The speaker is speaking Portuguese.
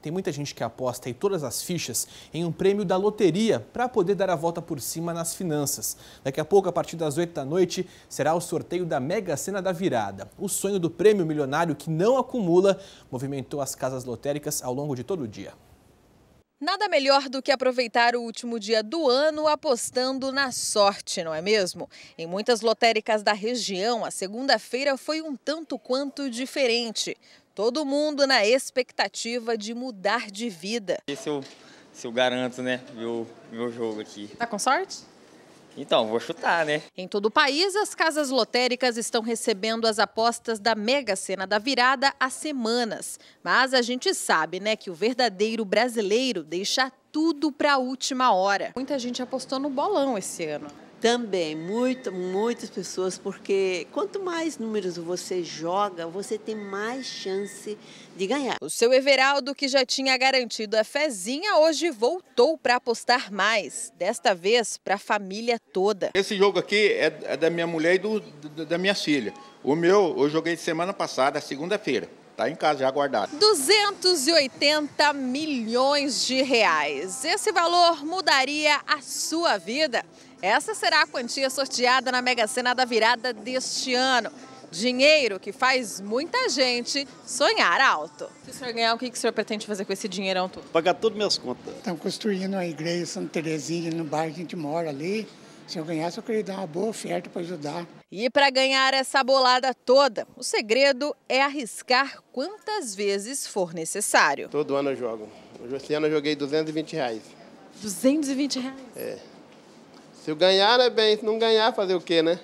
Tem muita gente que aposta em todas as fichas em um prêmio da loteria para poder dar a volta por cima nas finanças. Daqui a pouco, a partir das 8 da noite, será o sorteio da Mega Sena da Virada. O sonho do prêmio milionário que não acumula movimentou as casas lotéricas ao longo de todo o dia. Nada melhor do que aproveitar o último dia do ano apostando na sorte, não é mesmo? Em muitas lotéricas da região, a segunda-feira foi um tanto quanto diferente. Todo mundo na expectativa de mudar de vida. Esse eu, esse eu garanto, né? Meu, meu jogo aqui. Tá com sorte? Então, vou chutar, né? Em todo o país, as casas lotéricas estão recebendo as apostas da Mega Sena da Virada há semanas. Mas a gente sabe, né, que o verdadeiro brasileiro deixa tudo para a última hora. Muita gente apostou no bolão esse ano. Também, muito, muitas pessoas, porque quanto mais números você joga, você tem mais chance de ganhar. O seu Everaldo, que já tinha garantido a fezinha, hoje voltou para apostar mais, desta vez para a família toda. Esse jogo aqui é, é da minha mulher e do, da minha filha. O meu eu joguei semana passada, segunda-feira. Está em casa já guardado. 280 milhões de reais. Esse valor mudaria a sua vida. Essa será a quantia sorteada na Mega Sena da virada deste ano. Dinheiro que faz muita gente sonhar alto. Se o senhor ganhar, o que o senhor pretende fazer com esse dinheirão todo? Pagar todas minhas contas. Estão construindo a igreja Santa Terezinha no bairro que a gente mora ali. Se eu ganhasse, eu queria dar uma boa oferta para ajudar. E para ganhar essa bolada toda, o segredo é arriscar quantas vezes for necessário. Todo ano eu jogo. Esse ano eu joguei 220 reais. 220 reais? É. Se eu ganhar, é bem. Se não ganhar, fazer o quê, né?